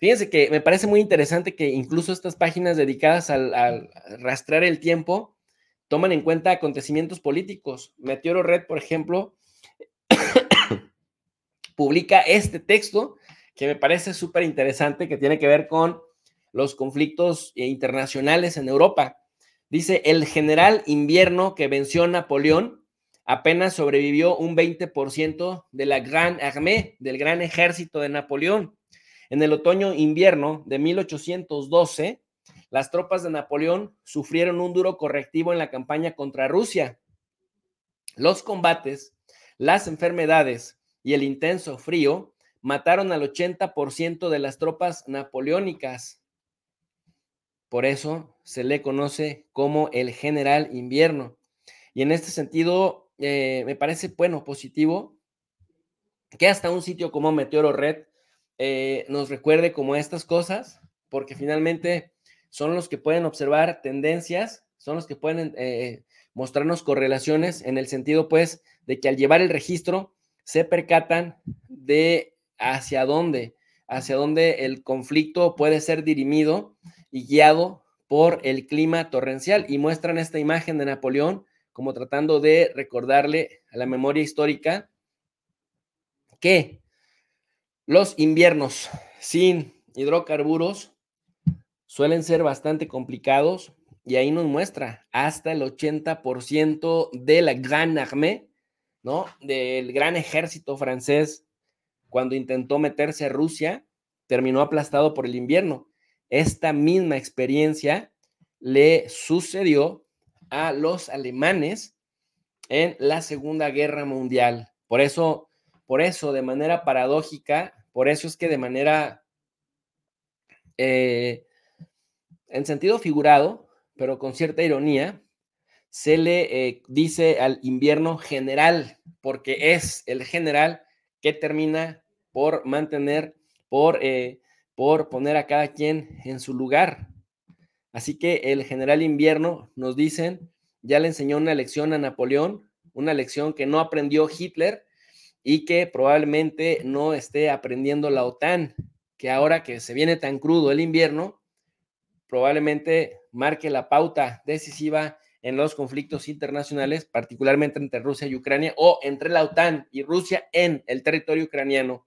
Fíjense que me parece muy interesante que incluso estas páginas dedicadas al, rastrear el tiempo toman en cuenta acontecimientos políticos. Meteoro Red, por ejemplo, publica este texto que me parece súper interesante, que tiene que ver con los conflictos internacionales en Europa. Dice, el general invierno que venció Napoleón apenas sobrevivió un 20% de la Gran Armée, del gran ejército de Napoleón. En el otoño-invierno de 1812, las tropas de Napoleón sufrieron un duro correctivo en la campaña contra Rusia. Los combates, las enfermedades y el intenso frío mataron al 80% de las tropas napoleónicas. Por eso se le conoce como el general invierno. Y en este sentido, eh, me parece bueno, positivo, que hasta un sitio como Meteoro Red eh, nos recuerde como estas cosas, porque finalmente son los que pueden observar tendencias, son los que pueden eh, mostrarnos correlaciones en el sentido, pues, de que al llevar el registro se percatan de hacia dónde, hacia dónde el conflicto puede ser dirimido y guiado por el clima torrencial. Y muestran esta imagen de Napoleón como tratando de recordarle a la memoria histórica que los inviernos sin hidrocarburos suelen ser bastante complicados y ahí nos muestra hasta el 80% de la Gran Armée, ¿no? Del gran ejército francés cuando intentó meterse a Rusia, terminó aplastado por el invierno. Esta misma experiencia le sucedió a los alemanes en la Segunda Guerra Mundial. Por eso, por eso de manera paradójica, por eso es que de manera, eh, en sentido figurado, pero con cierta ironía, se le eh, dice al invierno general, porque es el general que termina por mantener, por, eh, por poner a cada quien en su lugar. Así que el general invierno, nos dicen, ya le enseñó una lección a Napoleón, una lección que no aprendió Hitler, y que probablemente no esté aprendiendo la OTAN, que ahora que se viene tan crudo el invierno, probablemente marque la pauta decisiva en los conflictos internacionales, particularmente entre Rusia y Ucrania o entre la OTAN y Rusia en el territorio ucraniano.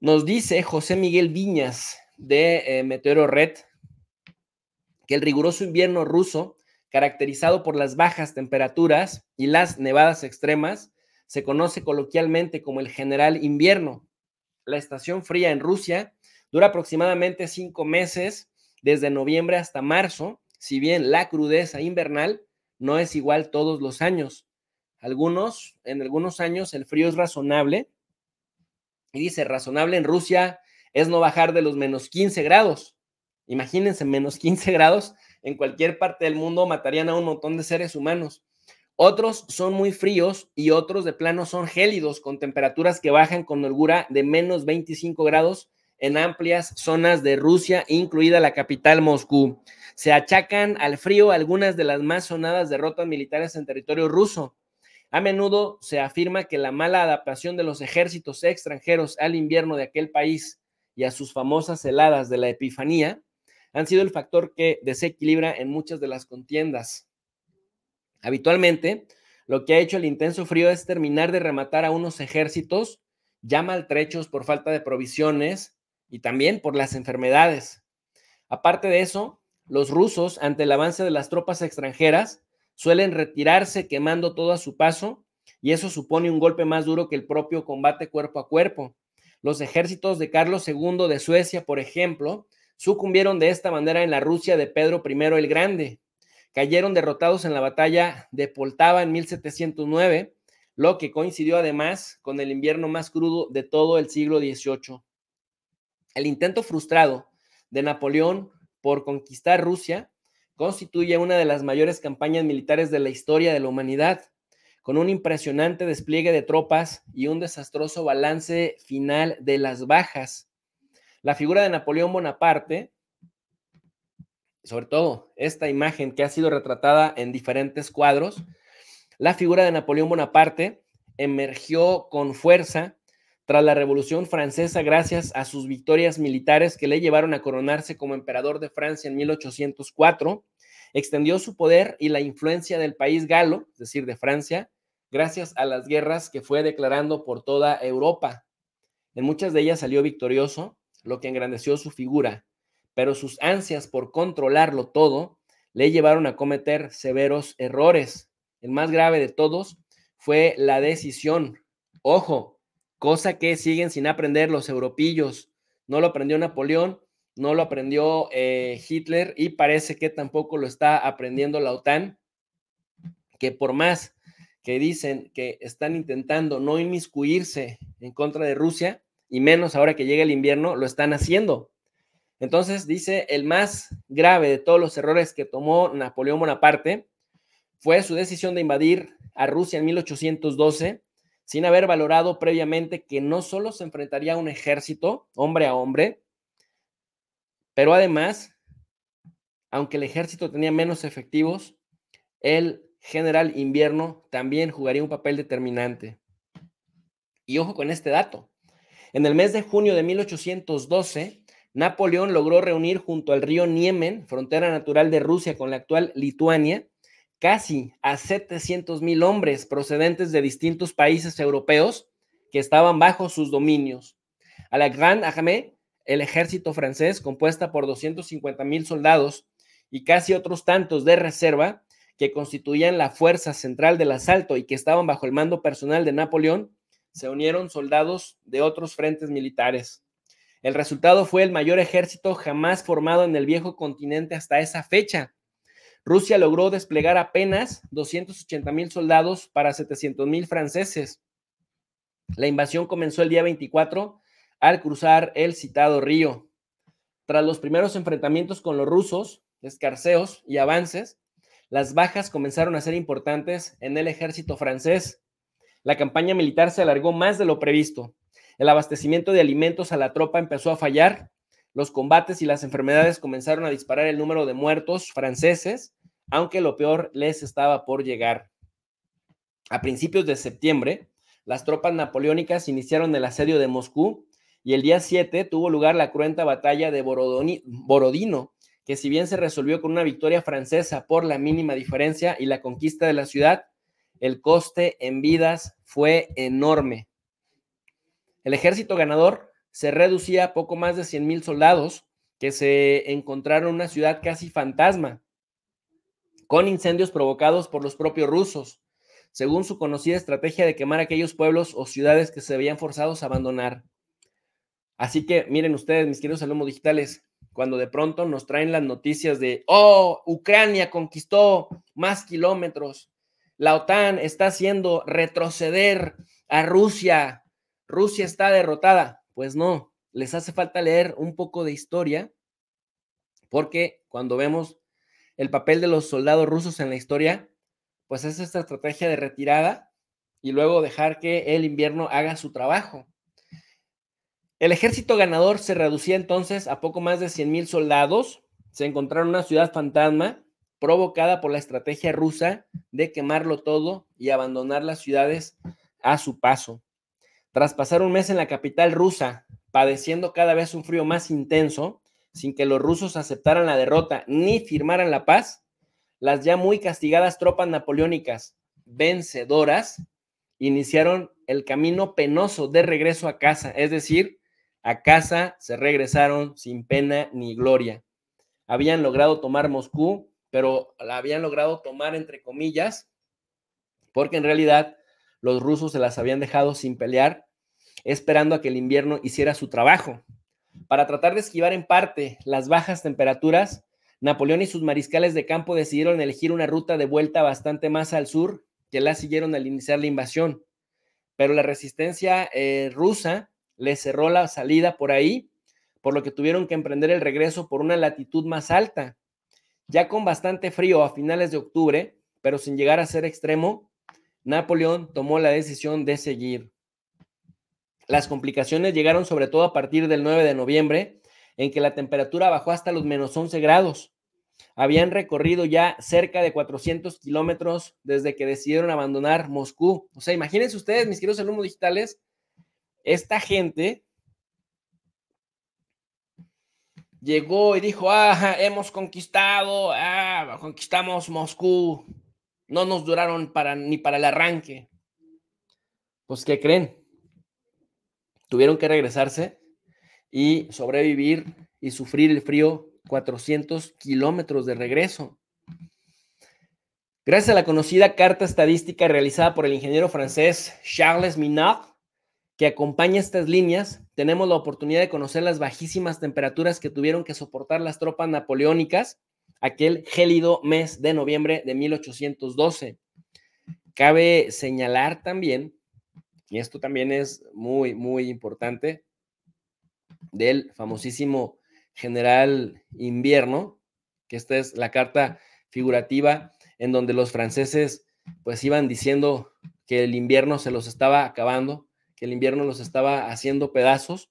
Nos dice José Miguel Viñas de eh, Meteoro Red que el riguroso invierno ruso, caracterizado por las bajas temperaturas y las nevadas extremas, se conoce coloquialmente como el general invierno. La estación fría en Rusia dura aproximadamente cinco meses, desde noviembre hasta marzo, si bien la crudeza invernal no es igual todos los años. Algunos, en algunos años el frío es razonable. Y dice, razonable en Rusia es no bajar de los menos 15 grados. Imagínense, menos 15 grados en cualquier parte del mundo matarían a un montón de seres humanos. Otros son muy fríos y otros de plano son gélidos, con temperaturas que bajan con holgura de menos 25 grados en amplias zonas de Rusia, incluida la capital Moscú. Se achacan al frío algunas de las más sonadas derrotas militares en territorio ruso. A menudo se afirma que la mala adaptación de los ejércitos extranjeros al invierno de aquel país y a sus famosas heladas de la Epifanía han sido el factor que desequilibra en muchas de las contiendas. Habitualmente, lo que ha hecho el intenso frío es terminar de rematar a unos ejércitos ya maltrechos por falta de provisiones y también por las enfermedades. Aparte de eso, los rusos, ante el avance de las tropas extranjeras, suelen retirarse quemando todo a su paso y eso supone un golpe más duro que el propio combate cuerpo a cuerpo. Los ejércitos de Carlos II de Suecia, por ejemplo, sucumbieron de esta manera en la Rusia de Pedro I el Grande cayeron derrotados en la batalla de Poltava en 1709, lo que coincidió además con el invierno más crudo de todo el siglo XVIII. El intento frustrado de Napoleón por conquistar Rusia constituye una de las mayores campañas militares de la historia de la humanidad, con un impresionante despliegue de tropas y un desastroso balance final de las bajas. La figura de Napoleón Bonaparte sobre todo esta imagen que ha sido retratada en diferentes cuadros, la figura de Napoleón Bonaparte emergió con fuerza tras la Revolución Francesa gracias a sus victorias militares que le llevaron a coronarse como emperador de Francia en 1804. Extendió su poder y la influencia del país galo, es decir, de Francia, gracias a las guerras que fue declarando por toda Europa. En muchas de ellas salió victorioso, lo que engrandeció su figura pero sus ansias por controlarlo todo le llevaron a cometer severos errores. El más grave de todos fue la decisión. Ojo, cosa que siguen sin aprender los europillos. No lo aprendió Napoleón, no lo aprendió eh, Hitler y parece que tampoco lo está aprendiendo la OTAN, que por más que dicen que están intentando no inmiscuirse en contra de Rusia, y menos ahora que llega el invierno, lo están haciendo. Entonces dice, el más grave de todos los errores que tomó Napoleón Bonaparte fue su decisión de invadir a Rusia en 1812 sin haber valorado previamente que no solo se enfrentaría a un ejército hombre a hombre, pero además, aunque el ejército tenía menos efectivos, el general invierno también jugaría un papel determinante. Y ojo con este dato. En el mes de junio de 1812, Napoleón logró reunir junto al río Niemen, frontera natural de Rusia con la actual Lituania, casi a 700 mil hombres procedentes de distintos países europeos que estaban bajo sus dominios. A la Grande Armée, el ejército francés, compuesta por 250 mil soldados y casi otros tantos de reserva, que constituían la fuerza central del asalto y que estaban bajo el mando personal de Napoleón, se unieron soldados de otros frentes militares. El resultado fue el mayor ejército jamás formado en el viejo continente hasta esa fecha. Rusia logró desplegar apenas 280 mil soldados para 700 mil franceses. La invasión comenzó el día 24 al cruzar el citado río. Tras los primeros enfrentamientos con los rusos, escarceos y avances, las bajas comenzaron a ser importantes en el ejército francés. La campaña militar se alargó más de lo previsto. El abastecimiento de alimentos a la tropa empezó a fallar. Los combates y las enfermedades comenzaron a disparar el número de muertos franceses, aunque lo peor les estaba por llegar. A principios de septiembre, las tropas napoleónicas iniciaron el asedio de Moscú y el día 7 tuvo lugar la cruenta batalla de Borodino, que si bien se resolvió con una victoria francesa por la mínima diferencia y la conquista de la ciudad, el coste en vidas fue enorme. El ejército ganador se reducía a poco más de mil soldados que se encontraron en una ciudad casi fantasma, con incendios provocados por los propios rusos, según su conocida estrategia de quemar aquellos pueblos o ciudades que se veían forzados a abandonar. Así que miren ustedes, mis queridos alumnos digitales, cuando de pronto nos traen las noticias de, oh, Ucrania conquistó más kilómetros, la OTAN está haciendo retroceder a Rusia Rusia está derrotada. Pues no, les hace falta leer un poco de historia, porque cuando vemos el papel de los soldados rusos en la historia, pues es esta estrategia de retirada y luego dejar que el invierno haga su trabajo. El ejército ganador se reducía entonces a poco más de 100.000 soldados. Se encontraron una ciudad fantasma provocada por la estrategia rusa de quemarlo todo y abandonar las ciudades a su paso. Tras pasar un mes en la capital rusa, padeciendo cada vez un frío más intenso, sin que los rusos aceptaran la derrota ni firmaran la paz, las ya muy castigadas tropas napoleónicas vencedoras iniciaron el camino penoso de regreso a casa, es decir, a casa se regresaron sin pena ni gloria. Habían logrado tomar Moscú, pero la habían logrado tomar entre comillas, porque en realidad los rusos se las habían dejado sin pelear esperando a que el invierno hiciera su trabajo. Para tratar de esquivar en parte las bajas temperaturas, Napoleón y sus mariscales de campo decidieron elegir una ruta de vuelta bastante más al sur que la siguieron al iniciar la invasión. Pero la resistencia eh, rusa les cerró la salida por ahí, por lo que tuvieron que emprender el regreso por una latitud más alta. Ya con bastante frío a finales de octubre, pero sin llegar a ser extremo, Napoleón tomó la decisión de seguir. Las complicaciones llegaron sobre todo a partir del 9 de noviembre, en que la temperatura bajó hasta los menos 11 grados. Habían recorrido ya cerca de 400 kilómetros desde que decidieron abandonar Moscú. O sea, imagínense ustedes, mis queridos alumnos digitales, esta gente llegó y dijo, ah, hemos conquistado, ah, conquistamos Moscú, no nos duraron para, ni para el arranque. Pues, ¿qué creen? Tuvieron que regresarse y sobrevivir y sufrir el frío 400 kilómetros de regreso. Gracias a la conocida carta estadística realizada por el ingeniero francés Charles Minard, que acompaña estas líneas, tenemos la oportunidad de conocer las bajísimas temperaturas que tuvieron que soportar las tropas napoleónicas aquel gélido mes de noviembre de 1812. Cabe señalar también y esto también es muy, muy importante, del famosísimo general invierno, que esta es la carta figurativa en donde los franceses pues iban diciendo que el invierno se los estaba acabando, que el invierno los estaba haciendo pedazos.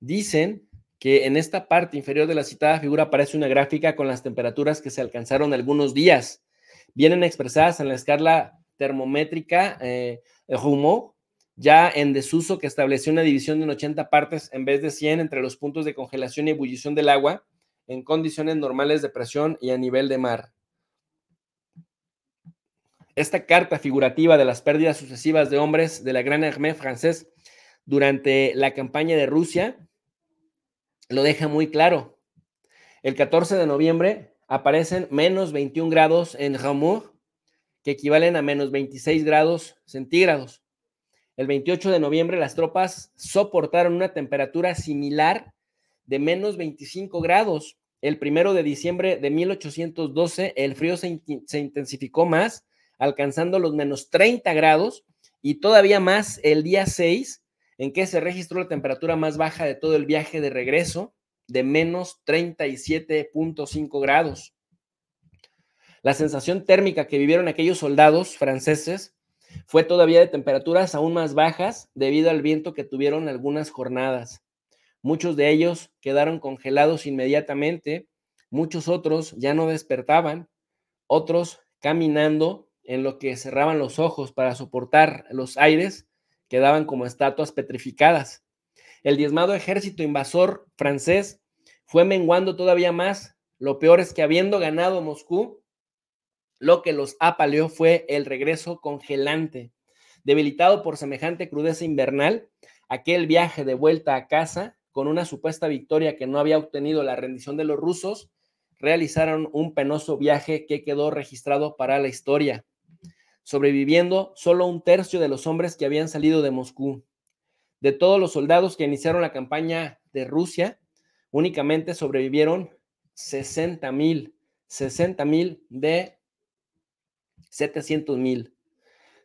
Dicen que en esta parte inferior de la citada figura aparece una gráfica con las temperaturas que se alcanzaron algunos días. Vienen expresadas en la escala termométrica eh, Rumeau, ya en desuso que estableció una división en 80 partes en vez de 100 entre los puntos de congelación y ebullición del agua en condiciones normales de presión y a nivel de mar. Esta carta figurativa de las pérdidas sucesivas de hombres de la Gran Armée francés durante la campaña de Rusia lo deja muy claro. El 14 de noviembre aparecen menos 21 grados en Ramur, que equivalen a menos 26 grados centígrados. El 28 de noviembre las tropas soportaron una temperatura similar de menos 25 grados. El 1 de diciembre de 1812 el frío se, se intensificó más, alcanzando los menos 30 grados y todavía más el día 6, en que se registró la temperatura más baja de todo el viaje de regreso, de menos 37.5 grados. La sensación térmica que vivieron aquellos soldados franceses fue todavía de temperaturas aún más bajas debido al viento que tuvieron algunas jornadas. Muchos de ellos quedaron congelados inmediatamente, muchos otros ya no despertaban, otros caminando en lo que cerraban los ojos para soportar los aires, quedaban como estatuas petrificadas. El diezmado ejército invasor francés fue menguando todavía más. Lo peor es que habiendo ganado Moscú, lo que los apaleó fue el regreso congelante. Debilitado por semejante crudeza invernal, aquel viaje de vuelta a casa, con una supuesta victoria que no había obtenido la rendición de los rusos, realizaron un penoso viaje que quedó registrado para la historia, sobreviviendo solo un tercio de los hombres que habían salido de Moscú. De todos los soldados que iniciaron la campaña de Rusia, únicamente sobrevivieron 60 mil, 60 mil de 700 mil.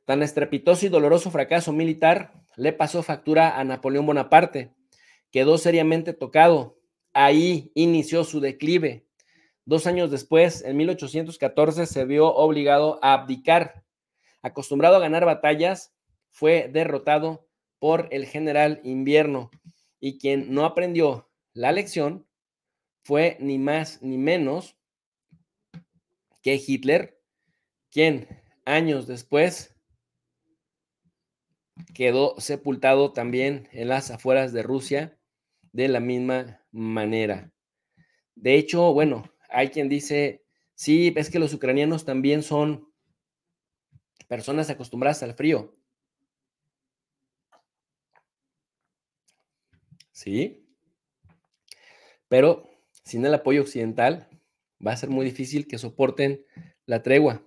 Tan estrepitoso y doloroso fracaso militar le pasó factura a Napoleón Bonaparte. Quedó seriamente tocado. Ahí inició su declive. Dos años después, en 1814, se vio obligado a abdicar. Acostumbrado a ganar batallas, fue derrotado por el general Invierno y quien no aprendió la lección fue ni más ni menos que Hitler, quien años después quedó sepultado también en las afueras de Rusia de la misma manera. De hecho, bueno, hay quien dice, sí, es que los ucranianos también son personas acostumbradas al frío. Sí, pero sin el apoyo occidental va a ser muy difícil que soporten la tregua.